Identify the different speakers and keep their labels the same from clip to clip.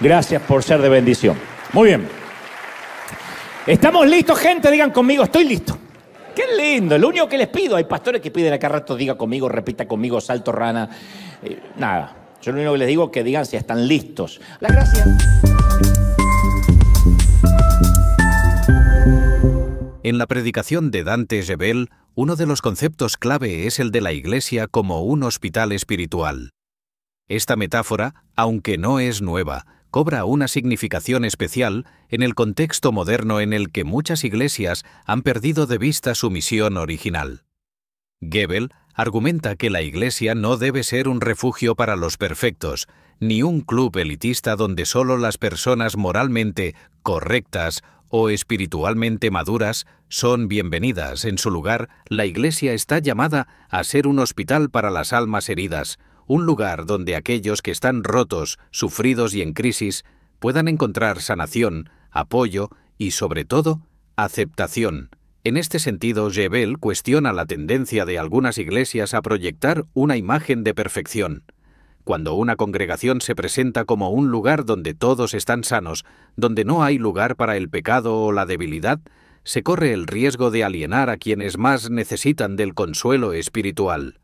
Speaker 1: Gracias por ser de bendición. Muy bien. ¿Estamos listos, gente? Digan conmigo, estoy listo. Qué lindo. Lo único que les pido, hay pastores que piden cada rato, diga conmigo, repita conmigo, salto rana. Eh, nada. Yo lo único que les digo es que digan si están listos. Las gracias. En la predicación de Dante Jebel... uno de los conceptos clave es el de la Iglesia como un hospital espiritual. Esta metáfora, aunque no es nueva, cobra una significación especial en el contexto moderno en el que muchas iglesias han perdido de vista su misión original. Gebel argumenta que la iglesia no debe ser un refugio para los perfectos, ni un club elitista donde solo las personas moralmente correctas o espiritualmente maduras son bienvenidas. En su lugar, la iglesia está llamada a ser un hospital para las almas heridas, un lugar donde aquellos que están rotos, sufridos y en crisis puedan encontrar sanación, apoyo y, sobre todo, aceptación. En este sentido, Jebel cuestiona la tendencia de algunas iglesias a proyectar una imagen de perfección. Cuando una congregación se presenta como un lugar donde todos están sanos, donde no hay lugar para el pecado o la debilidad, se corre el riesgo de alienar a quienes más necesitan del consuelo espiritual.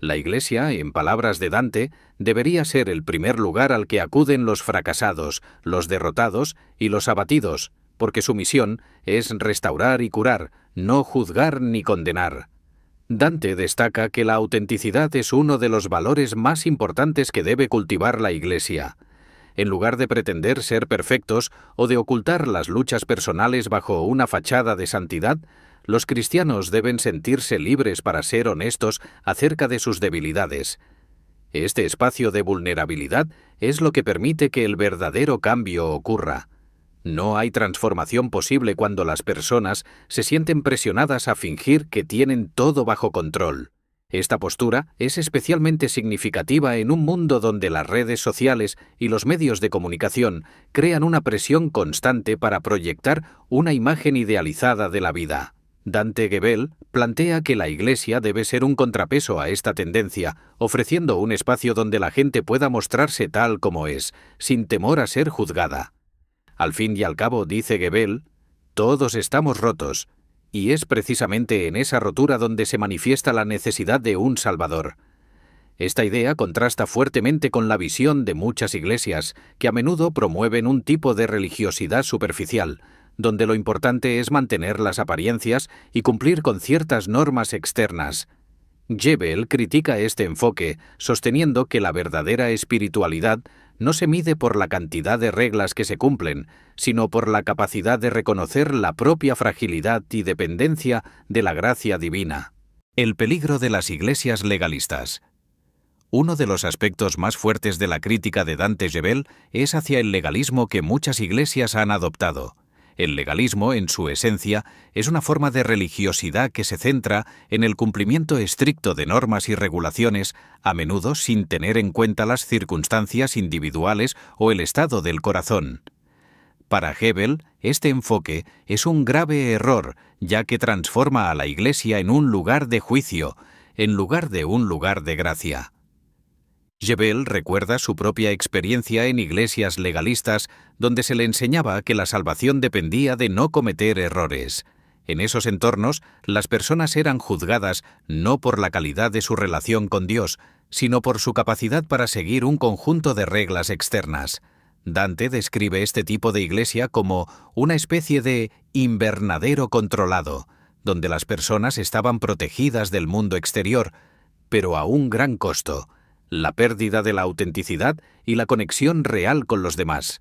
Speaker 1: La Iglesia, en palabras de Dante, debería ser el primer lugar al que acuden los fracasados, los derrotados y los abatidos, porque su misión es restaurar y curar, no juzgar ni condenar. Dante destaca que la autenticidad es uno de los valores más importantes que debe cultivar la Iglesia. En lugar de pretender ser perfectos o de ocultar las luchas personales bajo una fachada de santidad, los cristianos deben sentirse libres para ser honestos acerca de sus debilidades. Este espacio de vulnerabilidad es lo que permite que el verdadero cambio ocurra. No hay transformación posible cuando las personas se sienten presionadas a fingir que tienen todo bajo control. Esta postura es especialmente significativa en un mundo donde las redes sociales y los medios de comunicación crean una presión constante para proyectar una imagen idealizada de la vida. Dante Gebel plantea que la Iglesia debe ser un contrapeso a esta tendencia, ofreciendo un espacio donde la gente pueda mostrarse tal como es, sin temor a ser juzgada. Al fin y al cabo, dice Gebel, todos estamos rotos, y es precisamente en esa rotura donde se manifiesta la necesidad de un Salvador. Esta idea contrasta fuertemente con la visión de muchas iglesias, que a menudo promueven un tipo de religiosidad superficial, donde lo importante es mantener las apariencias y cumplir con ciertas normas externas. Jebel critica este enfoque, sosteniendo que la verdadera espiritualidad no se mide por la cantidad de reglas que se cumplen, sino por la capacidad de reconocer la propia fragilidad y dependencia de la gracia divina. El peligro de las iglesias legalistas. Uno de los aspectos más fuertes de la crítica de Dante Jebel es hacia el legalismo que muchas iglesias han adoptado. El legalismo, en su esencia, es una forma de religiosidad que se centra en el cumplimiento estricto de normas y regulaciones, a menudo sin tener en cuenta las circunstancias individuales o el estado del corazón. Para Hebel, este enfoque es un grave error, ya que transforma a la Iglesia en un lugar de juicio, en lugar de un lugar de gracia. Jebel recuerda su propia experiencia en iglesias legalistas donde se le enseñaba que la salvación dependía de no cometer errores. En esos entornos, las personas eran juzgadas no por la calidad de su relación con Dios, sino por su capacidad para seguir un conjunto de reglas externas. Dante describe este tipo de iglesia como una especie de invernadero controlado, donde las personas estaban protegidas del mundo exterior, pero a un gran costo la pérdida de la autenticidad y la conexión real con los demás.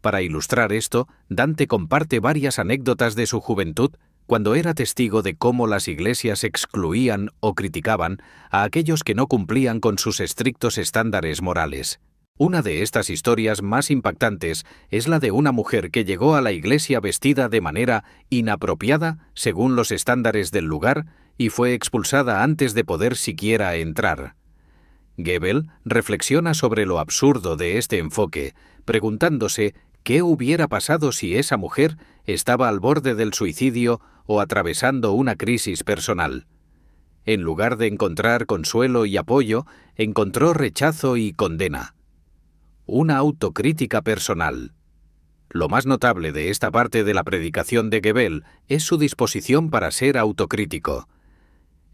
Speaker 1: Para ilustrar esto, Dante comparte varias anécdotas de su juventud cuando era testigo de cómo las iglesias excluían o criticaban a aquellos que no cumplían con sus estrictos estándares morales. Una de estas historias más impactantes es la de una mujer que llegó a la iglesia vestida de manera inapropiada según los estándares del lugar y fue expulsada antes de poder siquiera entrar. Goebbels reflexiona sobre lo absurdo de este enfoque, preguntándose qué hubiera pasado si esa mujer estaba al borde del suicidio o atravesando una crisis personal. En lugar de encontrar consuelo y apoyo, encontró rechazo y condena. Una autocrítica personal. Lo más notable de esta parte de la predicación de Goebbels es su disposición para ser autocrítico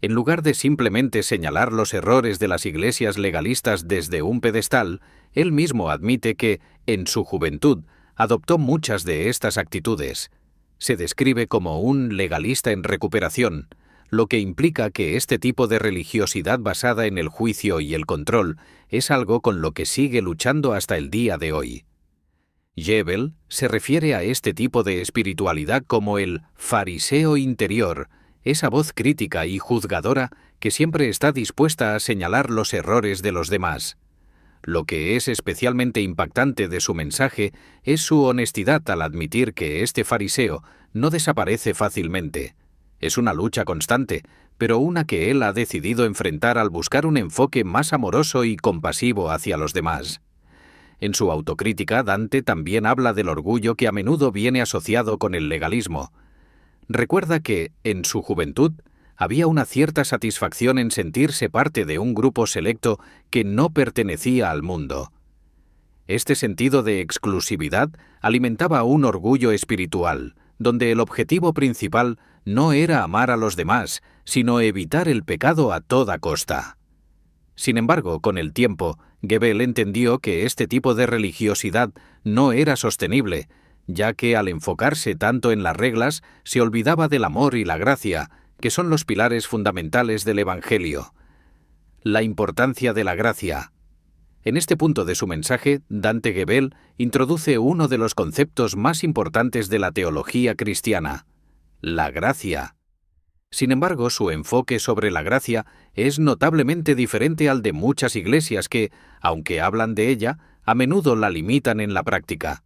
Speaker 1: en lugar de simplemente señalar los errores de las iglesias legalistas desde un pedestal, él mismo admite que, en su juventud, adoptó muchas de estas actitudes. Se describe como un legalista en recuperación, lo que implica que este tipo de religiosidad basada en el juicio y el control es algo con lo que sigue luchando hasta el día de hoy. Jebel se refiere a este tipo de espiritualidad como el fariseo interior, esa voz crítica y juzgadora que siempre está dispuesta a señalar los errores de los demás. Lo que es especialmente impactante de su mensaje es su honestidad al admitir que este fariseo no desaparece fácilmente. Es una lucha constante, pero una que él ha decidido enfrentar al buscar un enfoque más amoroso y compasivo hacia los demás. En su autocrítica, Dante también habla del orgullo que a menudo viene asociado con el legalismo, recuerda que, en su juventud, había una cierta satisfacción en sentirse parte de un grupo selecto que no pertenecía al mundo. Este sentido de exclusividad alimentaba un orgullo espiritual, donde el objetivo principal no era amar a los demás, sino evitar el pecado a toda costa. Sin embargo, con el tiempo, Gebel entendió que este tipo de religiosidad no era sostenible, ya que al enfocarse tanto en las reglas se olvidaba del amor y la gracia, que son los pilares fundamentales del Evangelio. La importancia de la gracia. En este punto de su mensaje, Dante Gebel introduce uno de los conceptos más importantes de la teología cristiana, la gracia. Sin embargo, su enfoque sobre la gracia es notablemente diferente al de muchas iglesias que, aunque hablan de ella, a menudo la limitan en la práctica.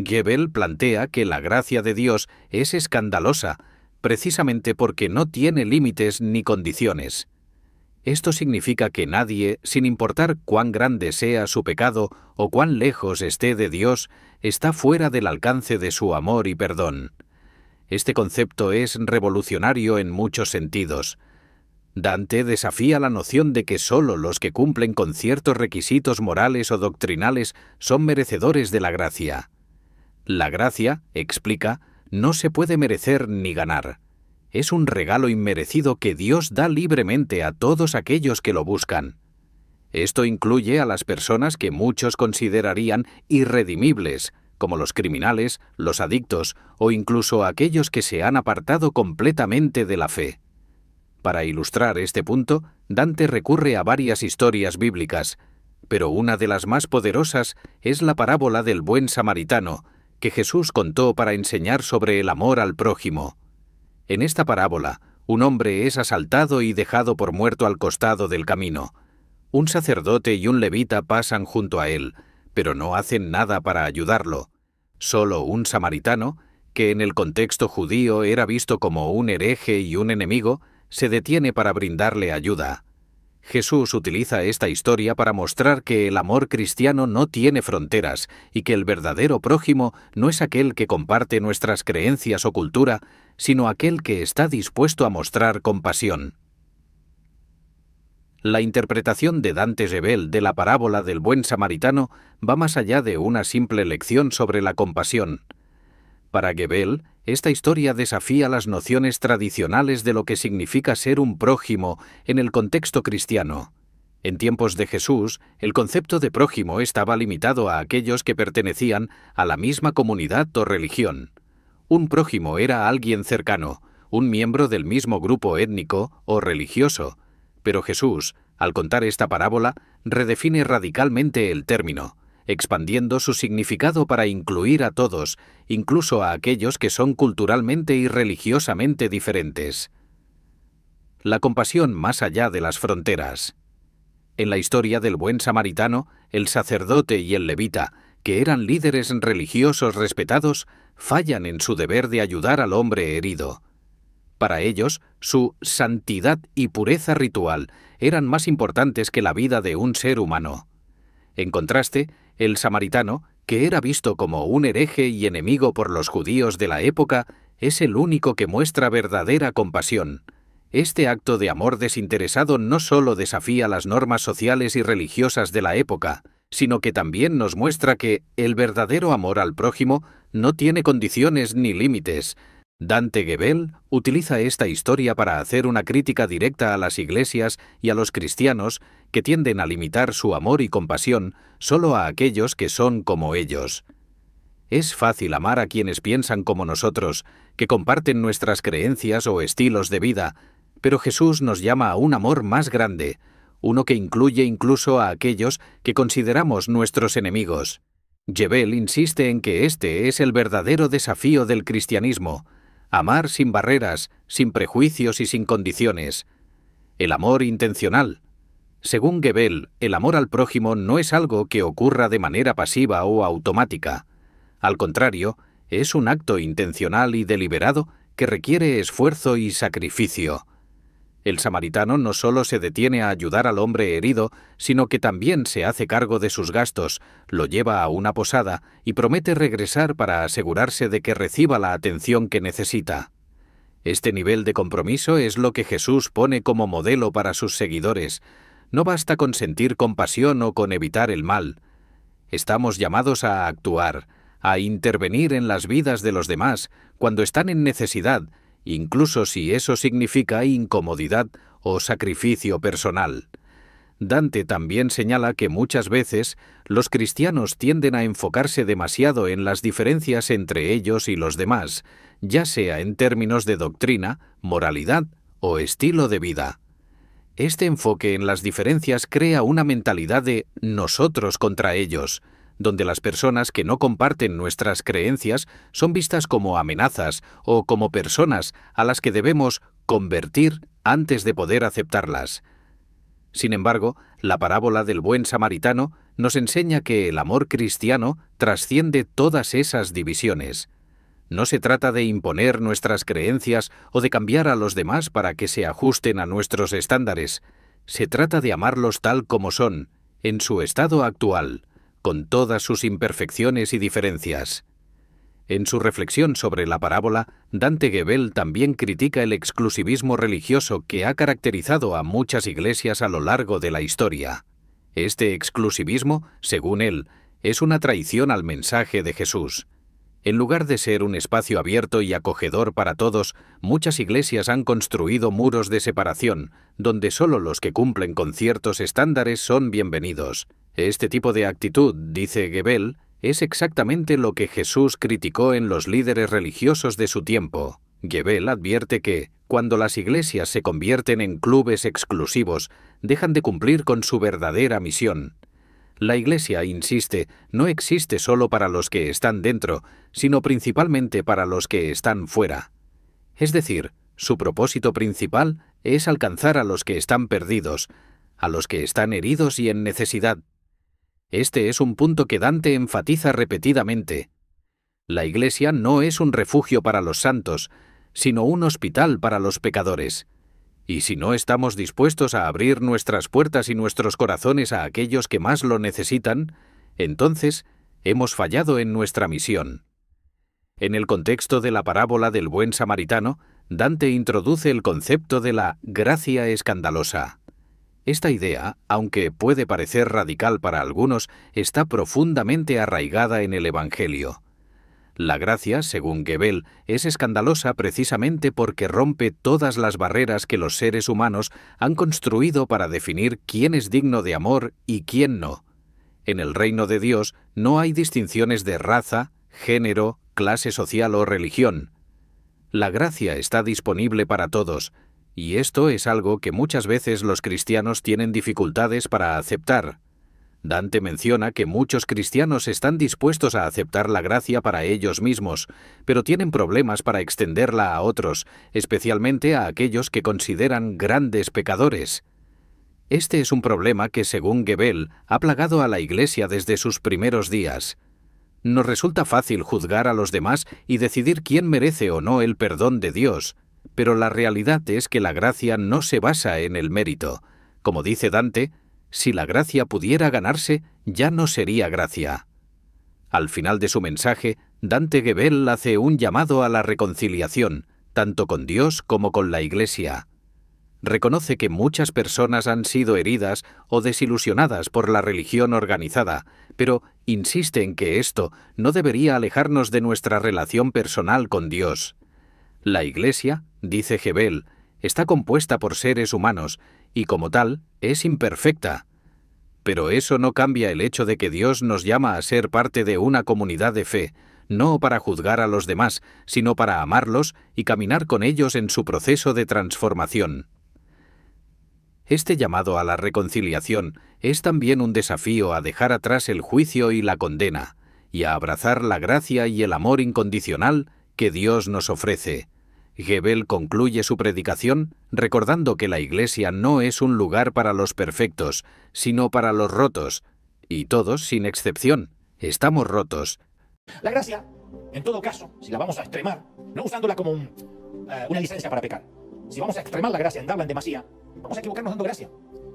Speaker 1: Gebel plantea que la gracia de Dios es escandalosa, precisamente porque no tiene límites ni condiciones. Esto significa que nadie, sin importar cuán grande sea su pecado o cuán lejos esté de Dios, está fuera del alcance de su amor y perdón. Este concepto es revolucionario en muchos sentidos. Dante desafía la noción de que sólo los que cumplen con ciertos requisitos morales o doctrinales son merecedores de la gracia. La gracia, explica, no se puede merecer ni ganar. Es un regalo inmerecido que Dios da libremente a todos aquellos que lo buscan. Esto incluye a las personas que muchos considerarían irredimibles, como los criminales, los adictos o incluso aquellos que se han apartado completamente de la fe. Para ilustrar este punto, Dante recurre a varias historias bíblicas, pero una de las más poderosas es la parábola del buen samaritano, que Jesús contó para enseñar sobre el amor al prójimo. En esta parábola, un hombre es asaltado y dejado por muerto al costado del camino. Un sacerdote y un levita pasan junto a él, pero no hacen nada para ayudarlo. Solo un samaritano, que en el contexto judío era visto como un hereje y un enemigo, se detiene para brindarle ayuda. Jesús utiliza esta historia para mostrar que el amor cristiano no tiene fronteras y que el verdadero prójimo no es aquel que comparte nuestras creencias o cultura, sino aquel que está dispuesto a mostrar compasión. La interpretación de Dante Jebel de la parábola del buen samaritano va más allá de una simple lección sobre la compasión. Para Gebel, esta historia desafía las nociones tradicionales de lo que significa ser un prójimo en el contexto cristiano. En tiempos de Jesús, el concepto de prójimo estaba limitado a aquellos que pertenecían a la misma comunidad o religión. Un prójimo era alguien cercano, un miembro del mismo grupo étnico o religioso, pero Jesús, al contar esta parábola, redefine radicalmente el término expandiendo su significado para incluir a todos, incluso a aquellos que son culturalmente y religiosamente diferentes. La compasión más allá de las fronteras. En la historia del buen samaritano, el sacerdote y el levita, que eran líderes religiosos respetados, fallan en su deber de ayudar al hombre herido. Para ellos, su santidad y pureza ritual eran más importantes que la vida de un ser humano. En contraste, el samaritano, que era visto como un hereje y enemigo por los judíos de la época, es el único que muestra verdadera compasión. Este acto de amor desinteresado no solo desafía las normas sociales y religiosas de la época, sino que también nos muestra que el verdadero amor al prójimo no tiene condiciones ni límites, Dante Gebel utiliza esta historia para hacer una crítica directa a las iglesias y a los cristianos que tienden a limitar su amor y compasión solo a aquellos que son como ellos. Es fácil amar a quienes piensan como nosotros, que comparten nuestras creencias o estilos de vida, pero Jesús nos llama a un amor más grande, uno que incluye incluso a aquellos que consideramos nuestros enemigos. Gebel insiste en que este es el verdadero desafío del cristianismo, amar sin barreras, sin prejuicios y sin condiciones. El amor intencional. Según Gebel, el amor al prójimo no es algo que ocurra de manera pasiva o automática. Al contrario, es un acto intencional y deliberado que requiere esfuerzo y sacrificio. El samaritano no solo se detiene a ayudar al hombre herido, sino que también se hace cargo de sus gastos, lo lleva a una posada y promete regresar para asegurarse de que reciba la atención que necesita. Este nivel de compromiso es lo que Jesús pone como modelo para sus seguidores. No basta con sentir compasión o con evitar el mal. Estamos llamados a actuar, a intervenir en las vidas de los demás cuando están en necesidad, incluso si eso significa incomodidad o sacrificio personal. Dante también señala que muchas veces los cristianos tienden a enfocarse demasiado en las diferencias entre ellos y los demás, ya sea en términos de doctrina, moralidad o estilo de vida. Este enfoque en las diferencias crea una mentalidad de nosotros contra ellos, donde las personas que no comparten nuestras creencias son vistas como amenazas o como personas a las que debemos convertir antes de poder aceptarlas. Sin embargo, la parábola del buen samaritano nos enseña que el amor cristiano trasciende todas esas divisiones. No se trata de imponer nuestras creencias o de cambiar a los demás para que se ajusten a nuestros estándares. Se trata de amarlos tal como son, en su estado actual con todas sus imperfecciones y diferencias. En su reflexión sobre la parábola, Dante Gebel también critica el exclusivismo religioso que ha caracterizado a muchas iglesias a lo largo de la historia. Este exclusivismo, según él, es una traición al mensaje de Jesús. En lugar de ser un espacio abierto y acogedor para todos, muchas iglesias han construido muros de separación, donde solo los que cumplen con ciertos estándares son bienvenidos. Este tipo de actitud, dice Gebel, es exactamente lo que Jesús criticó en los líderes religiosos de su tiempo. Gebel advierte que, cuando las iglesias se convierten en clubes exclusivos, dejan de cumplir con su verdadera misión. La iglesia, insiste, no existe solo para los que están dentro, sino principalmente para los que están fuera. Es decir, su propósito principal es alcanzar a los que están perdidos, a los que están heridos y en necesidad, este es un punto que Dante enfatiza repetidamente. La Iglesia no es un refugio para los santos, sino un hospital para los pecadores. Y si no estamos dispuestos a abrir nuestras puertas y nuestros corazones a aquellos que más lo necesitan, entonces hemos fallado en nuestra misión. En el contexto de la parábola del buen samaritano, Dante introduce el concepto de la gracia escandalosa. Esta idea, aunque puede parecer radical para algunos, está profundamente arraigada en el Evangelio. La gracia, según Gebel, es escandalosa precisamente porque rompe todas las barreras que los seres humanos han construido para definir quién es digno de amor y quién no. En el reino de Dios no hay distinciones de raza, género, clase social o religión. La gracia está disponible para todos, y esto es algo que muchas veces los cristianos tienen dificultades para aceptar. Dante menciona que muchos cristianos están dispuestos a aceptar la gracia para ellos mismos, pero tienen problemas para extenderla a otros, especialmente a aquellos que consideran grandes pecadores. Este es un problema que, según Gebel, ha plagado a la Iglesia desde sus primeros días. Nos resulta fácil juzgar a los demás y decidir quién merece o no el perdón de Dios, pero la realidad es que la gracia no se basa en el mérito. Como dice Dante, si la gracia pudiera ganarse, ya no sería gracia. Al final de su mensaje, Dante Gebel hace un llamado a la reconciliación, tanto con Dios como con la Iglesia. Reconoce que muchas personas han sido heridas o desilusionadas por la religión organizada, pero insiste en que esto no debería alejarnos de nuestra relación personal con Dios. La Iglesia, dice Jebel, está compuesta por seres humanos y como tal es imperfecta. Pero eso no cambia el hecho de que Dios nos llama a ser parte de una comunidad de fe, no para juzgar a los demás, sino para amarlos y caminar con ellos en su proceso de transformación. Este llamado a la reconciliación es también un desafío a dejar atrás el juicio y la condena, y a abrazar la gracia y el amor incondicional que Dios nos ofrece. Gebel concluye su predicación recordando que la Iglesia no es un lugar para los perfectos, sino para los rotos, y todos, sin excepción, estamos rotos. La gracia, en todo caso, si la vamos a extremar, no usándola como eh, una licencia para pecar, si vamos a extremar la gracia, en darla en demasía, vamos a equivocarnos dando gracia.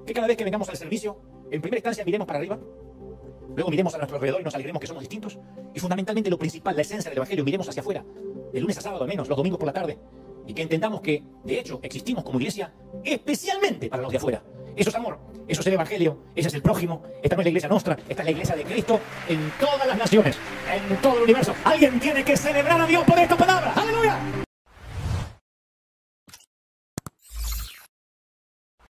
Speaker 1: Que cada vez que vengamos al servicio, en primera instancia miremos para arriba, luego miremos a nuestro alrededor y nos alegremos que somos distintos, y fundamentalmente lo principal, la esencia del Evangelio, miremos hacia afuera, de lunes a sábado al menos, los domingos por la tarde, y que entendamos que, de hecho, existimos como iglesia especialmente para los de afuera. Eso es amor, eso es el Evangelio, ese es el prójimo, esta no es la iglesia nuestra, esta es la iglesia de Cristo en todas las naciones, en todo el universo. Alguien tiene que celebrar a Dios por esta palabra. Aleluya.